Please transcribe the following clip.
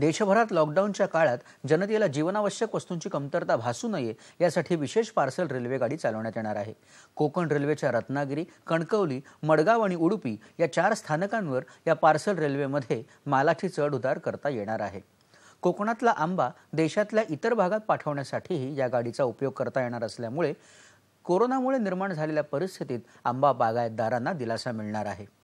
देशभरात लॉकडाऊनच्या काळात जनतेला जीवनावश्यक वस्तूंची कमतरता भासू नये यासाठी विशेष पार्सल रेल्वेगाडी चालवण्यात येणार आहे कोकण रेल्वेच्या रत्नागिरी कणकवली मडगाव आणि उडुपी या चार स्थानकांवर या पार्सल रेल्वेमध्ये मालाची चढउतार करता येणार आहे कोकणातला आंबा देशातल्या इतर भागात पाठवण्यासाठीही या गाडीचा उपयोग करता येणार असल्यामुळे कोरोनामुळे निर्माण झालेल्या परिस्थितीत आंबा बागायतदारांना दिलासा मिळणार आहे